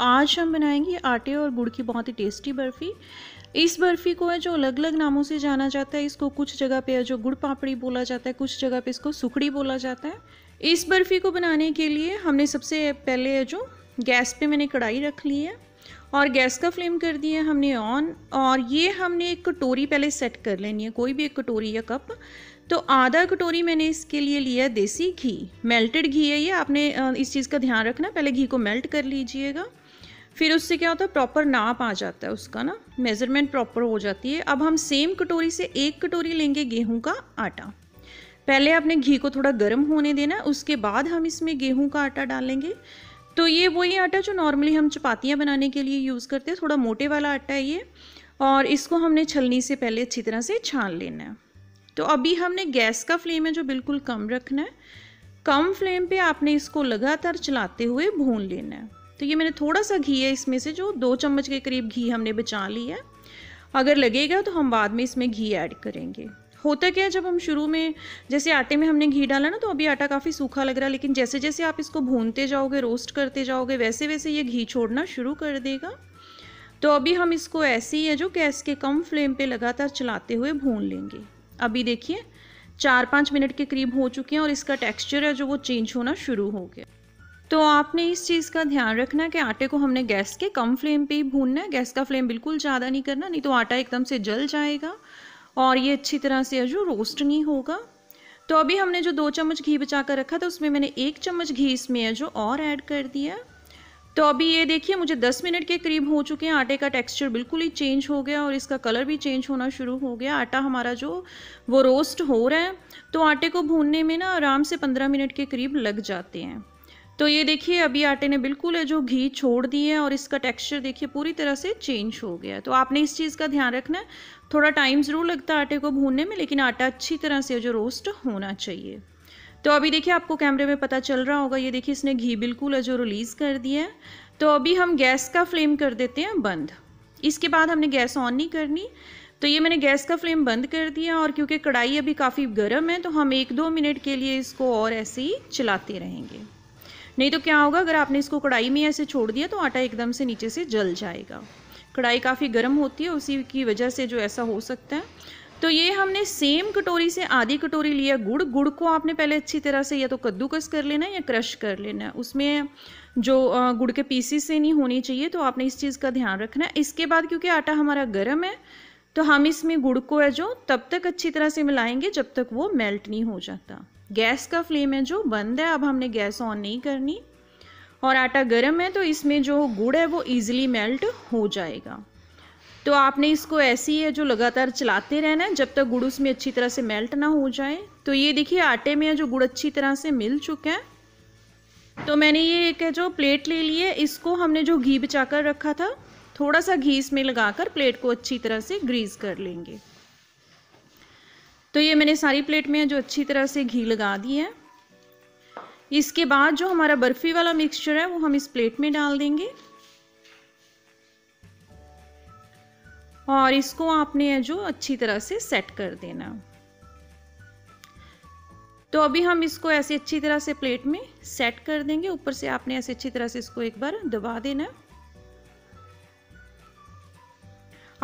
आज हम बनाएंगे आटे और गुड़ की बहुत ही टेस्टी बर्फ़ी इस बर्फ़ी को है जो अलग अलग नामों से जाना जाता है इसको कुछ जगह पे जो गुड़ पापड़ी बोला जाता है कुछ जगह पे इसको सुखड़ी बोला जाता है इस बर्फ़ी को बनाने के लिए हमने सबसे पहले जो गैस पे मैंने कढ़ाई रख ली है और गैस का फ्लेम कर दिया हमने ऑन और ये हमने एक कटोरी पहले सेट कर लेनी है कोई भी एक कटोरी या कप तो आधा कटोरी मैंने इसके लिए लिया देसी घी मेल्टेड घी है ये आपने इस चीज़ का ध्यान रखना पहले घी को मेल्ट कर लीजिएगा फिर उससे क्या होता है प्रॉपर नाप आ जाता है उसका ना मेज़रमेंट प्रॉपर हो जाती है अब हम सेम कटोरी से एक कटोरी लेंगे गेहूं का आटा पहले आपने घी को थोड़ा गर्म होने देना है उसके बाद हम इसमें गेहूं का आटा डालेंगे तो ये वही आटा जो नॉर्मली हम चपातियाँ बनाने के लिए यूज़ करते हैं थोड़ा मोटे वाला आटा है ये और इसको हमने छलनी से पहले अच्छी तरह से छान लेना है तो अभी हमने गैस का फ्लेम है जो बिल्कुल कम रखना है कम फ्लेम पे आपने इसको लगातार चलाते हुए भून लेना है तो ये मैंने थोड़ा सा घी है इसमें से जो दो चम्मच के करीब घी हमने बचा लिया है अगर लगेगा तो हम बाद में इसमें घी ऐड करेंगे होता क्या है जब हम शुरू में जैसे आटे में हमने घी डाला ना तो अभी आटा काफ़ी सूखा लग रहा है लेकिन जैसे जैसे आप इसको भूनते जाओगे रोस्ट करते जाओगे वैसे वैसे ये घी छोड़ना शुरू कर देगा तो अभी हम इसको ऐसे ही है जो गैस के कम फ्लेम पे लगातार चलाते हुए भून लेंगे अभी देखिए चार पाँच मिनट के करीब हो चुके हैं और इसका टेक्सचर है जो वो चेंज होना शुरू हो गया तो आपने इस चीज़ का ध्यान रखना कि आटे को हमने गैस के कम फ्लेम पे ही भूनना है गैस का फ्लेम बिल्कुल ज़्यादा नहीं करना नहीं तो आटा एकदम से जल जाएगा और ये अच्छी तरह से जो रोस्ट नहीं होगा तो अभी हमने जो दो चम्मच घी बचा कर रखा था उसमें मैंने एक चम्मच घी इसमें है जो और ऐड कर दिया तो अभी ये देखिए मुझे 10 मिनट के करीब हो चुके हैं आटे का टेक्सचर बिल्कुल ही चेंज हो गया और इसका कलर भी चेंज होना शुरू हो गया आटा हमारा जो वो रोस्ट हो रहा है तो आटे को भूनने में ना आराम से 15 मिनट के करीब लग जाते हैं तो ये देखिए अभी आटे ने बिल्कुल जो घी छोड़ दिए है और इसका टेक्सचर देखिए पूरी तरह से चेंज हो गया है तो आपने इस चीज़ का ध्यान रखना है थोड़ा टाइम ज़रूर लगता है आटे को भूनने में लेकिन आटा अच्छी तरह से जो रोस्ट होना चाहिए तो अभी देखिए आपको कैमरे में पता चल रहा होगा ये देखिए इसने घी बिल्कुल जो रिलीज़ कर दिया है तो अभी हम गैस का फ्लेम कर देते हैं बंद इसके बाद हमने गैस ऑन नहीं करनी तो ये मैंने गैस का फ्लेम बंद कर दिया और क्योंकि कढ़ाई अभी काफ़ी गर्म है तो हम एक दो मिनट के लिए इसको और ऐसे ही चलाते रहेंगे नहीं तो क्या होगा अगर आपने इसको कढ़ाई में ऐसे छोड़ दिया तो आटा एकदम से नीचे से जल जाएगा कढ़ाई काफ़ी गर्म होती है उसी की वजह से जो ऐसा हो सकता है तो ये हमने सेम कटोरी से आधी कटोरी लिया गुड़ गुड़ को आपने पहले अच्छी तरह से या तो कद्दूकस कर लेना या क्रश कर लेना उसमें जो गुड़ के पीसीस से नहीं होनी चाहिए तो आपने इस चीज़ का ध्यान रखना है इसके बाद क्योंकि आटा हमारा गर्म है तो हम इसमें गुड़ को है जो तब तक अच्छी तरह से मिलाएंगे जब तक वो मेल्ट नहीं हो जाता गैस का फ्लेम है जो बंद है अब हमने गैस ऑन नहीं करनी और आटा गर्म है तो इसमें जो गुड़ है वो ईज़िली मेल्ट हो जाएगा तो आपने इसको ऐसी है जो लगातार चलाते रहना है जब तक गुड़ उसमें अच्छी तरह से मेल्ट ना हो जाए तो ये देखिए आटे में जो गुड़ अच्छी तरह से मिल चुका है तो मैंने ये एक जो प्लेट ले ली है इसको हमने जो घी बचा कर रखा था थोड़ा सा घी इसमें लगाकर प्लेट को अच्छी तरह से ग्रीस कर लेंगे तो ये मैंने सारी प्लेट में जो अच्छी तरह से घी लगा दी है इसके बाद जो हमारा बर्फ़ी वाला मिक्सचर है वो हम इस प्लेट में डाल देंगे और इसको आपने जो अच्छी तरह से सेट कर देना तो अभी हम इसको ऐसे अच्छी तरह से प्लेट में सेट कर देंगे ऊपर से आपने ऐसे अच्छी तरह से इसको एक बार दबा देना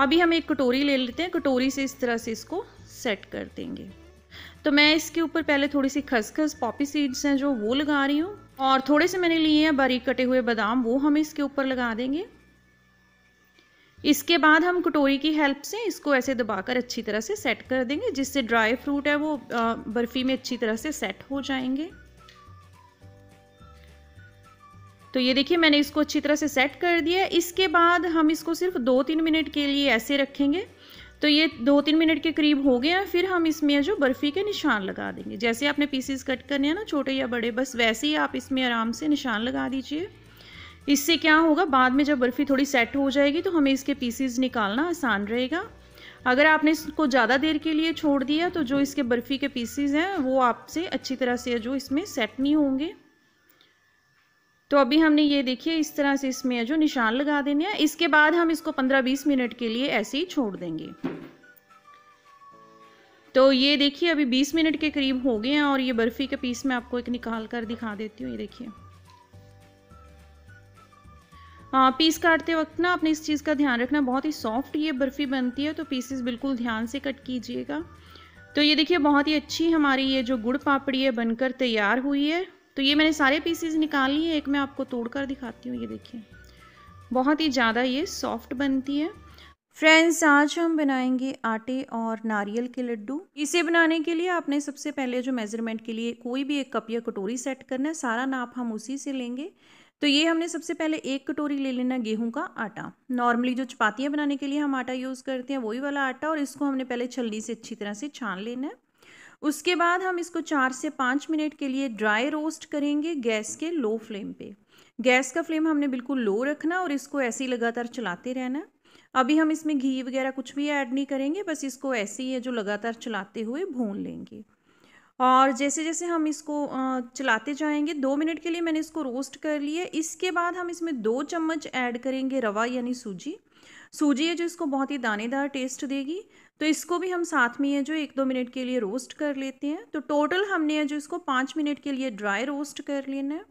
अभी हम एक कटोरी ले लेते हैं कटोरी से इस तरह से इसको सेट कर देंगे तो मैं इसके ऊपर पहले थोड़ी सी खसखस पॉपी सीड्स हैं जो वो लगा रही हूँ और थोड़े से मैंने लिए हैं बारीक कटे हुए बादाम वो हम इसके ऊपर लगा देंगे इसके बाद हम कटोरी की हेल्प से इसको ऐसे दबाकर अच्छी तरह से सेट कर देंगे जिससे ड्राई फ्रूट है वो बर्फ़ी में अच्छी तरह से सेट हो जाएंगे तो ये देखिए मैंने इसको अच्छी तरह से सेट कर दिया इसके बाद हम इसको सिर्फ दो तीन मिनट के लिए ऐसे रखेंगे तो ये दो तीन मिनट के करीब हो गया फिर हम इसमें जो बर्फ़ी के निशान लगा देंगे जैसे आपने पीसेस कट करने हैं ना छोटे या बड़े बस वैसे ही आप इसमें आराम से निशान लगा दीजिए इससे क्या होगा बाद में जब बर्फ़ी थोड़ी सेट हो जाएगी तो हमें इसके पीसेज निकालना आसान रहेगा अगर आपने इसको ज़्यादा देर के लिए छोड़ दिया तो जो इसके बर्फ़ी के पीसीज़ हैं वो आपसे अच्छी तरह से जो इसमें सेट नहीं होंगे तो अभी हमने ये देखिए इस तरह से इसमें जो निशान लगा देने हैं इसके बाद हम इसको 15-20 मिनट के लिए ऐसे ही छोड़ देंगे तो ये देखिए अभी 20 मिनट के करीब हो गए हैं और ये बर्फ़ी के पीस मैं आपको एक निकाल कर दिखा देती हूँ ये देखिए हाँ पीस काटते वक्त ना आपने इस चीज़ का ध्यान रखना बहुत ही सॉफ्ट ये बर्फ़ी बनती है तो पीसेस बिल्कुल ध्यान से कट कीजिएगा तो ये देखिए बहुत ही अच्छी हमारी ये जो गुड़ पापड़ी है बनकर तैयार हुई है तो ये मैंने सारे पीसीज निकाल लिए एक मैं आपको तोड़ कर दिखाती हूँ ये देखिए बहुत ही ज़्यादा ये सॉफ्ट बनती है फ्रेंड्स आज हम बनाएंगे आटे और नारियल के लड्डू इसे बनाने के लिए आपने सबसे पहले जो मेज़रमेंट के लिए कोई भी एक कप या कटोरी सेट करना है सारा नाप हम उसी से लेंगे तो ये हमने सबसे पहले एक कटोरी ले लेना गेहूं का आटा नॉर्मली जो चपातियाँ बनाने के लिए हम आटा यूज़ करते हैं वही वाला आटा और इसको हमने पहले छलनी से अच्छी तरह से छान लेना है उसके बाद हम इसको चार से पाँच मिनट के लिए ड्राई रोस्ट करेंगे गैस के लो फ्लेम पे गैस का फ्लेम हमने बिल्कुल लो रखना और इसको ऐसे ही लगातार चलाते रहना अभी हम इसमें घी वगैरह कुछ भी ऐड नहीं करेंगे बस इसको ऐसे ही है जो लगातार चलाते हुए भून लेंगे और जैसे जैसे हम इसको चलाते जाएंगे दो मिनट के लिए मैंने इसको रोस्ट कर लिया इसके बाद हम इसमें दो चम्मच ऐड करेंगे रवा यानी सूजी सूजी है जो इसको बहुत ही दानेदार टेस्ट देगी तो इसको भी हम साथ में है जो एक दो मिनट के लिए रोस्ट कर लेते हैं तो टोटल हमने है जो इसको पाँच मिनट के लिए ड्राई रोस्ट कर लेना है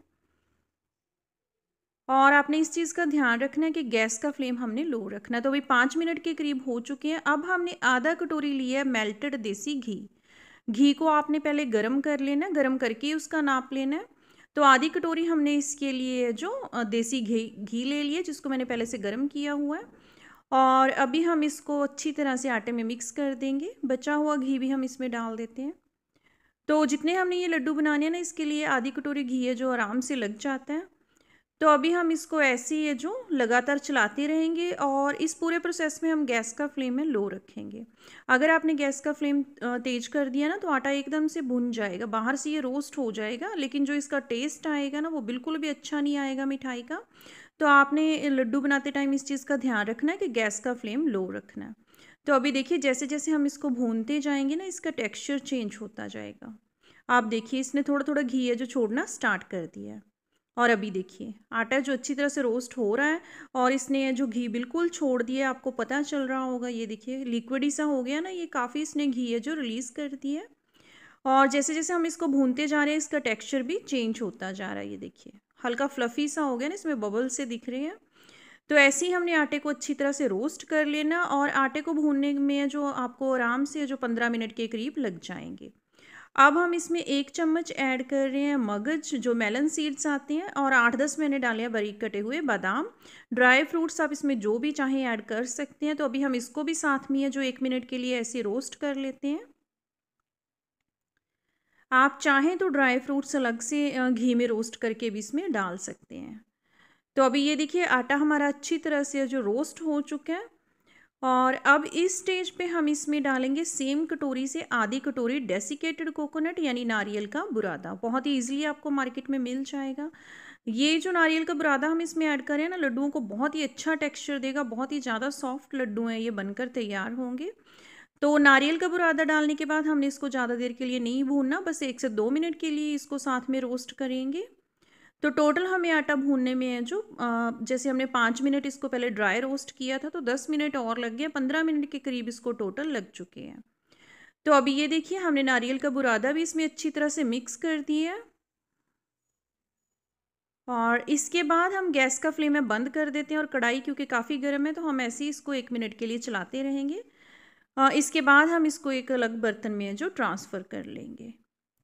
और आपने इस चीज़ का ध्यान रखना है कि गैस का फ्लेम हमने लो रखना है तो अभी पाँच मिनट के करीब हो चुके हैं अब हमने आधा कटोरी लिया है मेल्टेड देसी घी घी को आपने पहले गर्म कर लेना है गर्म करके उसका नाप लेना है तो आधी कटोरी हमने इसके लिए जो देसी घी घी ले लिया जिसको मैंने पहले से गर्म किया हुआ है और अभी हम इसको अच्छी तरह से आटे में मिक्स कर देंगे बचा हुआ घी भी हम इसमें डाल देते हैं तो जितने हमने ये लड्डू बनाने हैं ना इसके लिए आधी कटोरी घी है जो आराम से लग जाता है तो अभी हम इसको ऐसे ही जो लगातार चलाते रहेंगे और इस पूरे प्रोसेस में हम गैस का फ्लेम है लो रखेंगे अगर आपने गैस का फ्लेम तेज कर दिया ना तो आटा एकदम से भुन जाएगा बाहर से ये रोस्ट हो जाएगा लेकिन जो इसका टेस्ट आएगा ना वो बिल्कुल भी अच्छा नहीं आएगा मिठाई का तो आपने लड्डू बनाते टाइम इस चीज़ का ध्यान रखना है कि गैस का फ्लेम लो रखना है तो अभी देखिए जैसे जैसे हम इसको भूनते जाएंगे ना इसका टेक्सचर चेंज होता जाएगा आप देखिए इसने थोड़ा थोड़ा घी है जो छोड़ना स्टार्ट कर दिया है और अभी देखिए आटा जो अच्छी तरह से रोस्ट हो रहा है और इसने जो घी बिल्कुल छोड़ दिया आपको पता चल रहा होगा ये देखिए लिक्विड ही सा हो गया ना ये काफ़ी इसने घी है जो रिलीज़ कर दिया है और जैसे जैसे हम इसको भूनते जा रहे हैं इसका टेक्सचर भी चेंज होता जा रहा है ये देखिए हल्का फ्लफ़ी सा हो गया ना इसमें बबल से दिख रही है तो ऐसे ही हमने आटे को अच्छी तरह से रोस्ट कर लेना और आटे को भूनने में जो आपको आराम से जो पंद्रह मिनट के करीब लग जाएंगे अब हम इसमें एक चम्मच ऐड कर रहे हैं मगज जो मेलन सीड्स आते हैं और आठ दस मैंने डाले हैं बारीक कटे हुए बादाम ड्राई फ्रूट्स आप इसमें जो भी चाहें ऐड कर सकते हैं तो अभी हम इसको भी साथ में है जो एक मिनट के लिए ऐसे रोस्ट कर लेते हैं आप चाहें तो ड्राई फ्रूट्स अलग से घी में रोस्ट करके भी इसमें डाल सकते हैं तो अभी ये देखिए आटा हमारा अच्छी तरह से जो रोस्ट हो चुका है और अब इस स्टेज पे हम इसमें डालेंगे सेम कटोरी से आधी कटोरी डेसिकेटेड कोकोनट यानी नारियल का बुरादा बहुत ही ईजिली आपको मार्केट में मिल जाएगा ये जो नारियल का बुरादा हम इसमें ऐड करें ना लड्डुओं को बहुत ही अच्छा टेक्सचर देगा बहुत ही ज़्यादा सॉफ्ट लड्डू हैं ये बनकर तैयार होंगे तो नारियल का बुरादा डालने के बाद हमने इसको ज़्यादा देर के लिए नहीं भूनना बस एक से दो मिनट के लिए इसको साथ में रोस्ट करेंगे तो टोटल हमें आटा भूनने में है जो जैसे हमने पाँच मिनट इसको पहले ड्राई रोस्ट किया था तो दस मिनट और लग गए पंद्रह मिनट के करीब इसको टोटल लग चुके हैं तो अभी ये देखिए हमने नारियल का बुरादा भी इसमें अच्छी तरह से मिक्स कर दिया और इसके बाद हम गैस का फ्लेम है बंद कर देते हैं और कढ़ाई क्योंकि काफ़ी गर्म है तो हम ऐसे ही इसको एक मिनट के लिए चलाते रहेंगे हाँ, इसके बाद हम इसको एक अलग बर्तन में जो ट्रांसफ़र कर लेंगे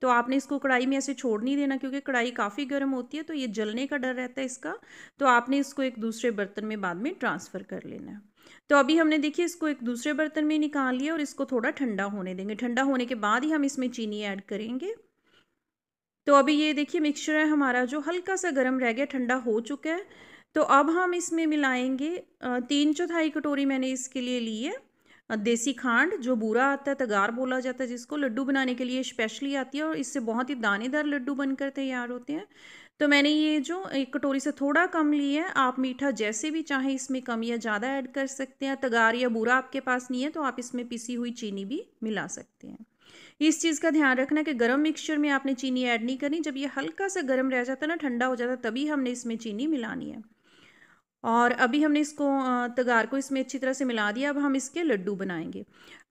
तो आपने इसको कढ़ाई में ऐसे छोड़ नहीं देना क्योंकि कढ़ाई काफ़ी गर्म होती है तो ये जलने का डर रहता है इसका तो आपने इसको एक दूसरे बर्तन में बाद में ट्रांसफ़र कर लेना है तो अभी हमने देखिए इसको एक दूसरे बर्तन में निकाल लिया और इसको थोड़ा ठंडा होने देंगे ठंडा होने के बाद ही हम इसमें चीनी ऐड करेंगे तो अभी ये देखिए मिक्सचर है हमारा जो हल्का सा गर्म रह गया ठंडा हो चुका है तो अब हम इसमें मिलाएंगे तीन चौथाई कटोरी मैंने इसके लिए ली है देसी खांड जो बूरा आता है तगार बोला जाता है जिसको लड्डू बनाने के लिए स्पेशली आती है और इससे बहुत ही दानेदार लड्डू बनकर तैयार होते हैं तो मैंने ये जो एक कटोरी से थोड़ा कम लिया है आप मीठा जैसे भी चाहें इसमें कम या ज़्यादा ऐड कर सकते हैं तगार या बूरा आपके पास नहीं है तो आप इसमें पिसी हुई चीनी भी मिला सकते हैं इस चीज़ का ध्यान रखना कि गर्म मिक्सचर में आपने चीनी ऐड नहीं करनी जब ये हल्का सा गर्म रह जाता है ना ठंडा हो जाता है तभी हमने इसमें चीनी मिलानी है और अभी हमने इसको तगार को इसमें अच्छी तरह से मिला दिया अब हम इसके लड्डू बनाएंगे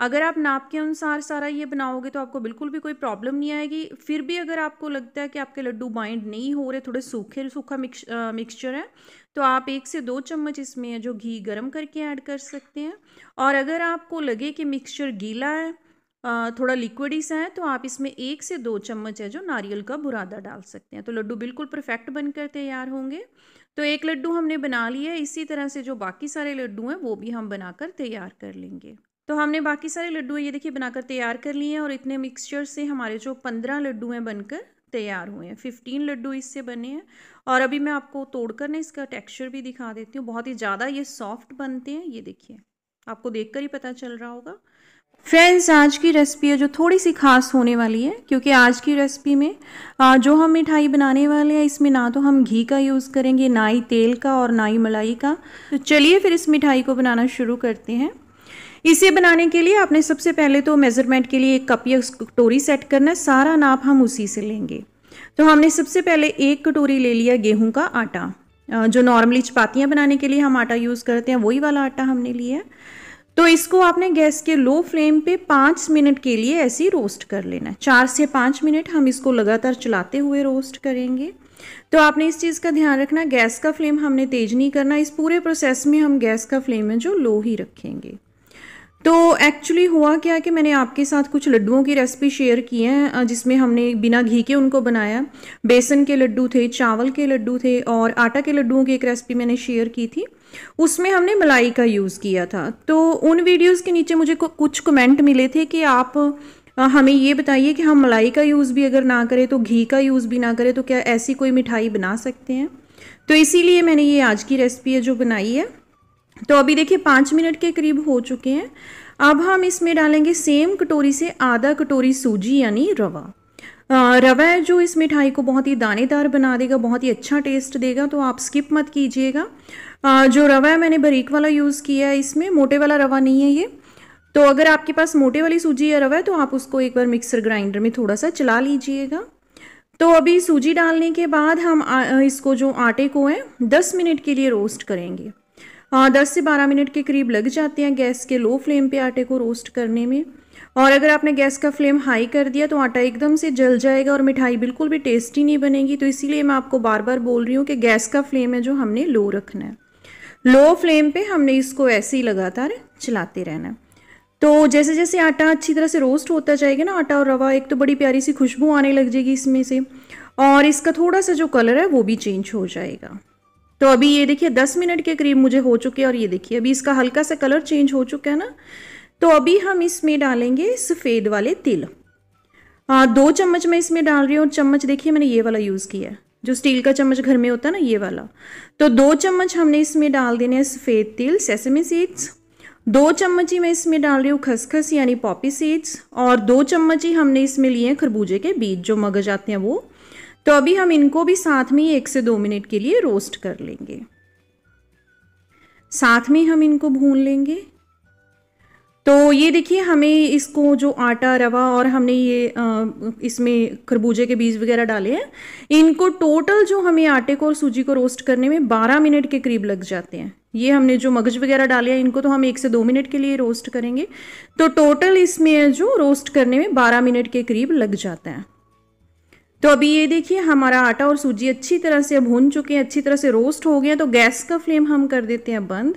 अगर आप नाप के अनुसार सारा ये बनाओगे तो आपको बिल्कुल भी कोई प्रॉब्लम नहीं आएगी फिर भी अगर आपको लगता है कि आपके लड्डू बाइंड नहीं हो रहे थोड़े सूखे सूखा मिक्स मिक्सचर है तो आप एक से दो चम्मच इसमें जो घी गर्म करके ऐड कर सकते हैं और अगर आपको लगे कि मिक्सचर गीला है थोड़ा लिक्विडी सा है तो आप इसमें एक से दो चम्मच है जो नारियल का बुरादा डाल सकते हैं तो लड्डू बिल्कुल परफेक्ट बनकर तैयार होंगे तो एक लड्डू हमने बना लिया इसी तरह से जो बाकी सारे लड्डू हैं वो भी हम बनाकर तैयार कर लेंगे तो हमने बाकी सारे लड्डू ये देखिए बनाकर तैयार कर लिए हैं और इतने मिक्सचर से हमारे जो पंद्रह लड्डू हैं बनकर तैयार हुए हैं फिफ्टीन लड्डू इससे बने हैं और अभी मैं आपको तोड़कर ना इसका टेक्सचर भी दिखा देती हूँ बहुत ही ज़्यादा ये सॉफ्ट बनते हैं ये देखिए आपको देखकर ही पता चल रहा होगा फ्रेंड्स आज की रेसिपी है जो थोड़ी सी खास होने वाली है क्योंकि आज की रेसिपी में जो हम मिठाई बनाने वाले हैं इसमें ना तो हम घी का यूज़ करेंगे ना ही तेल का और ना ही मलाई का तो चलिए फिर इस मिठाई को बनाना शुरू करते हैं इसे बनाने के लिए आपने सबसे पहले तो मेज़रमेंट के लिए एक कप या कटोरी सेट करना है सारा नाप हम उसी से लेंगे तो हमने सबसे पहले एक कटोरी ले लिया गेहूँ का आटा जो नॉर्मली चपातियाँ बनाने के लिए हम आटा यूज़ करते हैं वही वाला आटा हमने लिया है तो इसको आपने गैस के लो फ्लेम पे पाँच मिनट के लिए ऐसे ही रोस्ट कर लेना चार से पाँच मिनट हम इसको लगातार चलाते हुए रोस्ट करेंगे तो आपने इस चीज़ का ध्यान रखना गैस का फ्लेम हमने तेज नहीं करना इस पूरे प्रोसेस में हम गैस का फ्लेम है जो लो ही रखेंगे तो एक्चुअली हुआ क्या कि मैंने आपके साथ कुछ लड्डुओं की रेसिपी शेयर की है जिसमें हमने बिना घी के उनको बनाया बेसन के लड्डू थे चावल के लड्डू थे और आटा के लड्डुओं की एक रेसिपी मैंने शेयर की थी उसमें हमने मलाई का यूज़ किया था तो उन वीडियोस के नीचे मुझे कुछ कमेंट मिले थे कि आप हमें ये बताइए कि हम मलाई का यूज़ भी अगर ना करें तो घी का यूज़ भी ना करें तो क्या ऐसी कोई मिठाई बना सकते हैं तो इसीलिए मैंने ये आज की रेसिपी है जो बनाई है तो अभी देखिए पाँच मिनट के करीब हो चुके हैं अब हम इसमें डालेंगे सेम कटोरी से आधा कटोरी सूजी यानी रवा रवा है जो इस मिठाई को बहुत ही दानेदार बना देगा बहुत ही अच्छा टेस्ट देगा तो आप स्किप मत कीजिएगा जो रवा है मैंने बरीक वाला यूज़ किया है इसमें मोटे वाला रवा नहीं है ये तो अगर आपके पास मोटे वाली सूजी या रवा है तो आप उसको एक बार मिक्सर ग्राइंडर में थोड़ा सा चला लीजिएगा तो अभी सूजी डालने के बाद हम इसको जो आटे को है दस मिनट के लिए रोस्ट करेंगे हाँ, दस से बारह मिनट के करीब लग जाते हैं गैस के लो फ्लेम पे आटे को रोस्ट करने में और अगर आपने गैस का फ्लेम हाई कर दिया तो आटा एकदम से जल जाएगा और मिठाई बिल्कुल भी टेस्टी नहीं बनेगी तो इसीलिए मैं आपको बार बार बोल रही हूँ कि गैस का फ्लेम है जो हमने लो रखना है लो फ्लेम पे हमने इसको ऐसे ही लगातार चलाते रहना है तो जैसे जैसे आटा अच्छी तरह से रोस्ट होता जाएगा ना आटा और रवा एक तो बड़ी प्यारी सी खुशबू आने लग जाएगी इसमें से और इसका थोड़ा सा जो कलर है वो भी चेंज हो जाएगा तो अभी ये देखिए दस मिनट के करीब मुझे हो चुके हैं और ये देखिए अभी इसका हल्का सा कलर चेंज हो चुका है ना तो अभी हम इसमें डालेंगे सफ़ेद वाले तिल आ, दो चम्मच मैं इसमें डाल रही हूँ और चम्मच देखिए मैंने ये वाला यूज़ किया है जो स्टील का चम्मच घर में होता है ना ये वाला तो दो चम्मच हमने इसमें डाल देने हैं सफ़ेद तिल सेसमी सीड्स दो चम्मच ही मैं इसमें डाल रही हूँ खसखस यानी पॉपी सीड्स और दो चम्मच ही हमने इसमें लिए हैं खरबूजे के बीज जो मगज आते हैं वो तो अभी हम इनको भी साथ में एक से दो मिनट के लिए रोस्ट कर लेंगे साथ में हम इनको भून लेंगे तो ये देखिए हमें इसको जो आटा रवा और हमने ये इसमें खरबूजे के बीज वगैरह डाले हैं इनको टोटल जो हमें आटे को और सूजी को रोस्ट करने में 12 मिनट के करीब लग जाते हैं ये हमने जो मगज वगैरह डाले हैं इनको तो हम एक से दो मिनट के लिए रोस्ट करेंगे तो टोटल इसमें जो रोस्ट करने में बारह मिनट के करीब लग जाता है तो अभी ये देखिए हमारा आटा और सूजी अच्छी तरह से भून चुके हैं अच्छी तरह से रोस्ट हो गया तो गैस का फ्लेम हम कर देते हैं बंद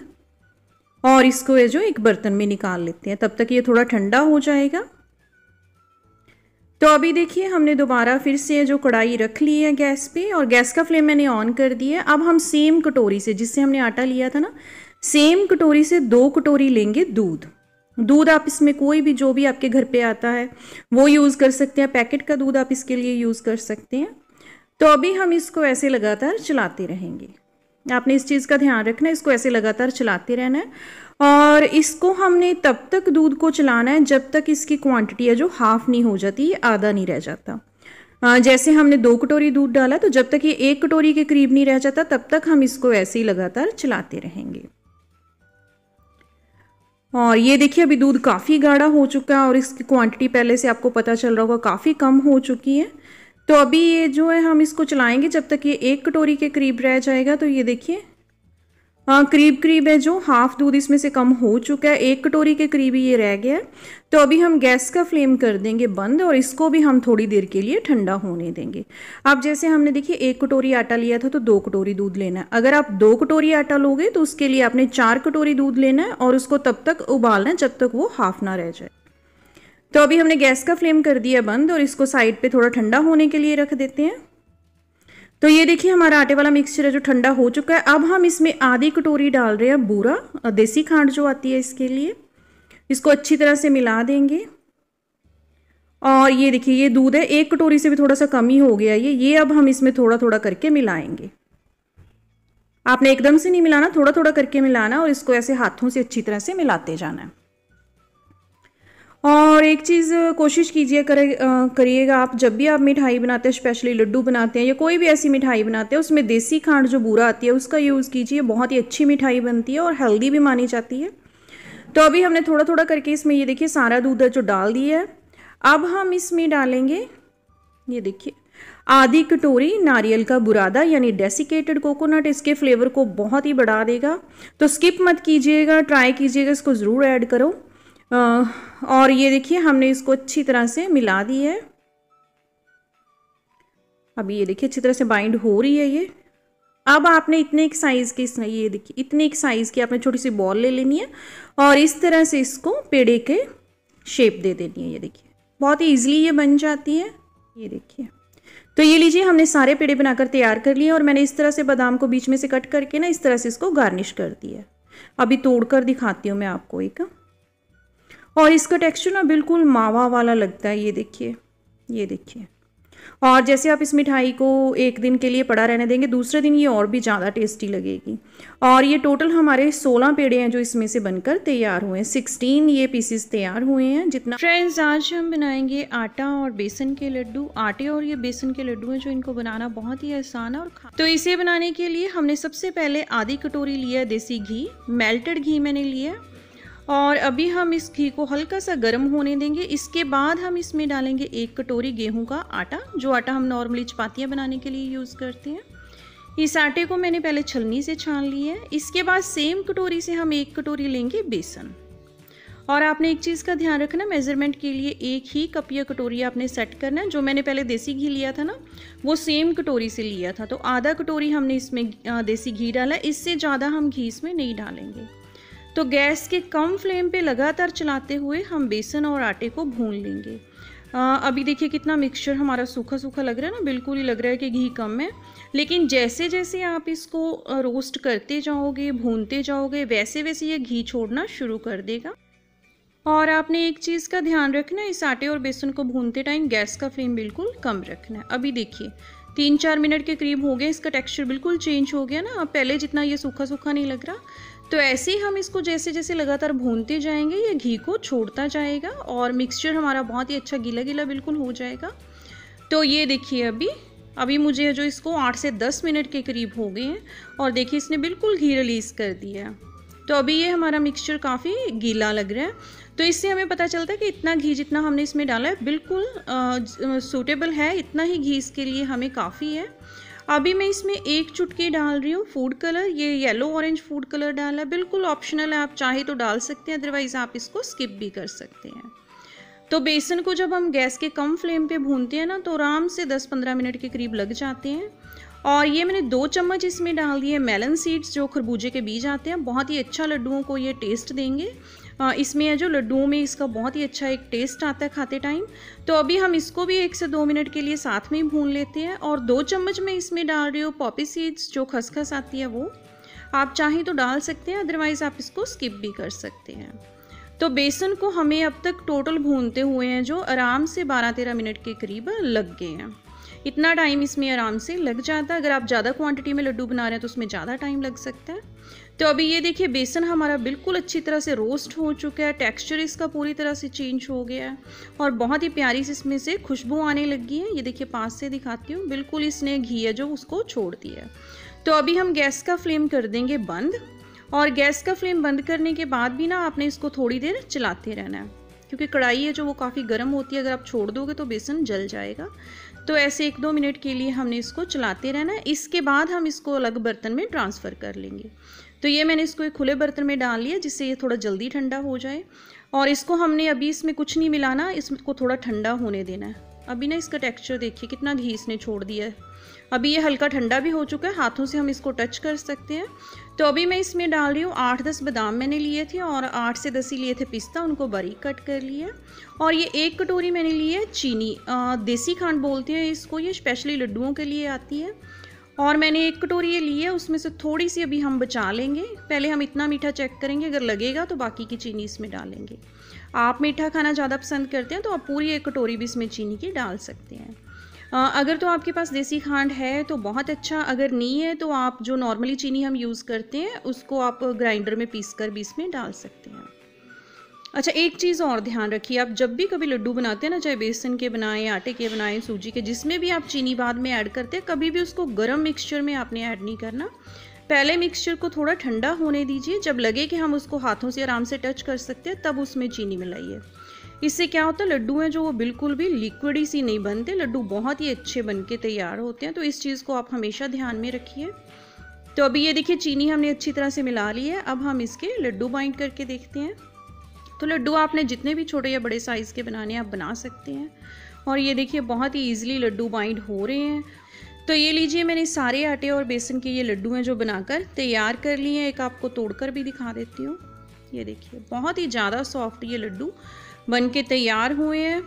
और इसको ये जो एक बर्तन में निकाल लेते हैं तब तक ये थोड़ा ठंडा हो जाएगा तो अभी देखिए हमने दोबारा फिर से जो कढ़ाई रख ली है गैस पे और गैस का फ्लेम मैंने ऑन कर दिया अब हम सेम कटोरी से जिससे हमने आटा लिया था ना सेम कटोरी से दो कटोरी लेंगे दूध दूध आप इसमें कोई भी जो भी आपके घर पे आता है वो यूज़ कर सकते हैं पैकेट का दूध आप इसके लिए यूज़ कर सकते हैं तो अभी हम इसको ऐसे लगातार चलाते रहेंगे आपने इस चीज़ का ध्यान रखना है इसको ऐसे लगातार चलाते रहना है और इसको हमने तब तक दूध को चलाना है जब तक इसकी क्वांटिटी है जो हाफ नहीं हो जाती ये आधा नहीं रह जाता जैसे हमने दो कटोरी दूध डाला तो जब तक ये एक कटोरी के करीब नहीं रह जाता तब तक हम इसको ऐसे ही लगातार चलाते रहेंगे और हाँ, ये देखिए अभी दूध काफ़ी गाढ़ा हो चुका है और इसकी क्वांटिटी पहले से आपको पता चल रहा होगा काफ़ी कम हो चुकी है तो अभी ये जो है हम इसको चलाएंगे जब तक ये एक कटोरी के करीब रह जाएगा तो ये देखिए हाँ करीब करीब है जो हाफ दूध इसमें से कम हो चुका है एक कटोरी के करीब ये रह गया है तो अभी हम गैस का फ्लेम कर देंगे बंद और इसको भी हम थोड़ी देर के लिए ठंडा होने देंगे अब जैसे हमने देखिए एक कटोरी आटा लिया था तो दो कटोरी दूध लेना है अगर आप दो कटोरी आटा लोगे तो उसके लिए आपने चार कटोरी दूध लेना है और उसको तब तक उबालना है जब तक वो हाफ ना रह जाए तो अभी हमने गैस का फ्लेम कर दिया बंद और इसको साइड पर थोड़ा ठंडा होने के लिए रख देते हैं तो ये देखिए हमारा आटे वाला मिक्सचर है जो ठंडा हो चुका है अब हम इसमें आधी कटोरी डाल रहे हैं बूरा देसी खांड जो आती है इसके लिए इसको अच्छी तरह से मिला देंगे और ये देखिए ये दूध है एक कटोरी से भी थोड़ा सा कम ही हो गया ये ये अब हम इसमें थोड़ा थोड़ा करके मिलाएंगे आपने एकदम से नहीं मिलाना थोड़ा थोड़ा करके मिलाना और इसको ऐसे हाथों से अच्छी तरह से मिलाते जाना है और एक चीज़ कोशिश कीजिए करे करिएगा आप जब भी आप मिठाई बनाते हैं स्पेशली लड्डू बनाते हैं या कोई भी ऐसी मिठाई बनाते हैं उसमें देसी खांड जो बूरा आती है उसका यूज़ कीजिए बहुत ही अच्छी मिठाई बनती है और हेल्दी भी मानी जाती है तो अभी हमने थोड़ा थोड़ा करके इसमें ये देखिए सारा दूध जो डाल दिया है अब हम इसमें डालेंगे ये देखिए आधी कटोरी नारियल का बुरादा यानी डेसिकेटेड कोकोनट इसके फ्लेवर को बहुत ही बढ़ा देगा तो स्किप मत कीजिएगा ट्राई कीजिएगा इसको ज़रूर ऐड करो और ये देखिए हमने इसको अच्छी तरह से मिला दी है अब ये देखिए अच्छी तरह से बाइंड हो रही है ये अब आपने इतने एक साइज़ की ये देखिए इतने एक साइज़ की आपने छोटी सी बॉल ले लेनी है और इस तरह से इसको पेड़े के शेप दे देनी है ये देखिए बहुत ही ईजिली ये बन जाती है ये देखिए तो ये लीजिए हमने सारे पेड़े बनाकर तैयार कर लिए और मैंने इस तरह से बादाम को बीच में से कट करके ना इस तरह से इसको गार्निश कर दिया अभी तोड़ दिखाती हूँ मैं आपको एक और इसका टेक्सचर ना बिल्कुल मावा वाला लगता है ये देखिए ये देखिए और जैसे आप इस मिठाई को एक दिन के लिए पड़ा रहने देंगे दूसरे दिन ये और भी ज़्यादा टेस्टी लगेगी और ये टोटल हमारे 16 पेड़े हैं जो इसमें से बनकर तैयार हुए हैं 16 ये पीसेस तैयार हुए हैं जितना फ्रेंड्स आज हम बनाएंगे आटा और बेसन के लड्डू आटे और ये बेसन के लड्डू हैं जो इनको बनाना बहुत ही आसान है और तो इसे बनाने के लिए हमने सबसे पहले आधी कटोरी लिया देसी घी मेल्टेड घी मैंने लिया और अभी हम इस घी को हल्का सा गर्म होने देंगे इसके बाद हम इसमें डालेंगे एक कटोरी गेहूं का आटा जो आटा हम नॉर्मली चपातियाँ बनाने के लिए यूज़ करते हैं इस आटे को मैंने पहले छलनी से छान ली है इसके बाद सेम कटोरी से हम एक कटोरी लेंगे बेसन और आपने एक चीज़ का ध्यान रखना मेजरमेंट के लिए एक ही कप या कटोरी आपने सेट करना है जो मैंने पहले देसी घी लिया था ना वो सेम कटोरी से लिया था तो आधा कटोरी हमने इसमें देसी घी डाला इससे ज़्यादा हम घी इसमें नहीं डालेंगे तो गैस के कम फ्लेम पे लगातार चलाते हुए हम बेसन और आटे को भून लेंगे आ, अभी देखिए कितना मिक्सचर हमारा सूखा सूखा लग रहा है ना बिल्कुल ही लग रहा है कि घी कम है लेकिन जैसे जैसे आप इसको रोस्ट करते जाओगे भूनते जाओगे वैसे वैसे ये घी छोड़ना शुरू कर देगा और आपने एक चीज़ का ध्यान रखना है इस आटे और बेसन को भूनते टाइम गैस का फ्लेम बिल्कुल कम रखना है अभी देखिए तीन चार मिनट के करीब हो गए इसका टेक्सचर बिल्कुल चेंज हो गया ना अब पहले जितना ये सूखा सूखा नहीं लग रहा तो ऐसे ही हम इसको जैसे जैसे लगातार भूनते जाएंगे ये घी को छोड़ता जाएगा और मिक्सचर हमारा बहुत ही अच्छा गीला गीला बिल्कुल हो जाएगा तो ये देखिए अभी अभी मुझे जो इसको आठ से दस मिनट के करीब हो गए हैं और देखिए इसने बिल्कुल घी रिलीज़ कर दिया है तो अभी ये हमारा मिक्सचर काफ़ी गीला लग रहा है तो इससे हमें पता चलता है कि इतना घी जितना हमने इसमें डाला है बिल्कुल सूटेबल है इतना ही घी इसके लिए हमें काफ़ी है अभी मैं इसमें एक चुटकी डाल रही हूँ फूड कलर ये येलो ऑरेंज फूड कलर डाला बिल्कुल ऑप्शनल है आप चाहे तो डाल सकते हैं अदरवाइज़ आप इसको स्किप भी कर सकते हैं तो बेसन को जब हम गैस के कम फ्लेम पे भूनते हैं ना तो आराम से 10-15 मिनट के करीब लग जाते हैं और ये मैंने दो चम्मच इसमें डाल दिए मेलन सीड्स जो खरबूजे के बीज आते हैं बहुत ही अच्छा लड्डुओं को ये टेस्ट देंगे हाँ, इसमें है जो लड्डू में इसका बहुत ही अच्छा एक टेस्ट आता है खाते टाइम तो अभी हम इसको भी एक से दो मिनट के लिए साथ में भून लेते हैं और दो चम्मच में इसमें डाल रही हूँ पॉपी सीड्स जो खसखस आती है वो आप चाहें तो डाल सकते हैं अदरवाइज़ आप इसको स्किप भी कर सकते हैं तो बेसन को हमें अब तक टोटल भूनते हुए हैं जो आराम से बारह तेरह मिनट के करीब लग गए हैं इतना टाइम इसमें आराम से लग जाता है अगर आप ज़्यादा क्वांटिटी में लड्डू बना रहे हैं तो उसमें ज़्यादा टाइम लग सकता है तो अभी ये देखिए बेसन हमारा बिल्कुल अच्छी तरह से रोस्ट हो चुका है टेक्सचर इसका पूरी तरह से चेंज हो गया है और बहुत ही प्यारी से इसमें से खुशबू आने लगी है ये देखिए पास से दिखाती हूँ बिल्कुल इसने घी है जो उसको छोड़ दिया है तो अभी हम गैस का फ्लेम कर देंगे बंद और गैस का फ्लेम बंद करने के बाद भी ना आपने इसको थोड़ी देर चलाते रहना है क्योंकि कढ़ाई है जो वो काफ़ी गर्म होती है अगर आप छोड़ दोगे तो बेसन जल जाएगा तो ऐसे एक दो मिनट के लिए हमने इसको चलाते रहना है इसके बाद हम इसको अलग बर्तन में ट्रांसफ़र कर लेंगे तो ये मैंने इसको एक खुले बर्तन में डाल लिया जिससे ये थोड़ा जल्दी ठंडा हो जाए और इसको हमने अभी इसमें कुछ नहीं मिलाना इसको थोड़ा ठंडा होने देना है अभी ना इसका टेक्सचर देखिए कितना घी इसने छोड़ दिया है अभी ये हल्का ठंडा भी हो चुका है हाथों से हम इसको टच कर सकते हैं तो अभी मैं इसमें डाल रही हूँ आठ दस बादाम मैंने लिए थे और आठ से दस ही लिए थे पिस्ता उनको बारीक कट कर लिया और ये एक कटोरी मैंने ली है चीनी देसी खांड बोलते हैं इसको ये स्पेशली लड्डुओं के लिए आती है और मैंने एक कटोरी ये ली है उसमें से थोड़ी सी अभी हम बचा लेंगे पहले हम इतना मीठा चेक करेंगे अगर लगेगा तो बाकी की चीनी इसमें डालेंगे आप मीठा खाना ज़्यादा पसंद करते हैं तो आप पूरी एक कटोरी भी इसमें चीनी की डाल सकते हैं अगर तो आपके पास देसी खांड है तो बहुत अच्छा अगर नहीं है तो आप जो नॉर्मली चीनी हम यूज़ करते हैं उसको आप ग्राइंडर में पीस कर भी इसमें डाल सकते हैं अच्छा एक चीज़ और ध्यान रखिए आप जब भी कभी लड्डू बनाते हैं ना चाहे बेसन के बनाएं आटे के बनाएं सूजी के जिसमें भी आप चीनी बाद में ऐड करते हैं कभी भी उसको गर्म मिक्सचर में आपने ऐड नहीं करना पहले मिक्सचर को थोड़ा ठंडा होने दीजिए जब लगे कि हम उसको हाथों से आराम से टच कर सकते हैं तब उसमें चीनी मिलाइए इससे क्या होता है लड्डू हैं जो वो बिल्कुल भी लिक्विड ही सी नहीं बनते लड्डू बहुत ही अच्छे बन के तैयार होते हैं तो इस चीज़ को आप हमेशा ध्यान में रखिए तो अभी ये देखिए चीनी हमने अच्छी तरह से मिला ली है अब हम इसके लड्डू बाइंड करके देखते हैं तो लड्डू आपने जितने भी छोटे या बड़े साइज़ के बनाने आप बना सकते हैं और ये देखिए बहुत ही ईजिली लड्डू बाइंड हो रहे हैं तो ये लीजिए मैंने सारे आटे और बेसन के ये लड्डू हैं जो बनाकर तैयार कर लिए हैं एक आपको तोड़कर भी दिखा देती हूँ ये देखिए बहुत ही ज़्यादा सॉफ्ट ये लड्डू बन के तैयार हुए हैं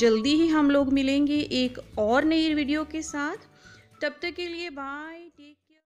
जल्दी ही हम लोग मिलेंगे एक और नई वीडियो के साथ तब तक के लिए बाय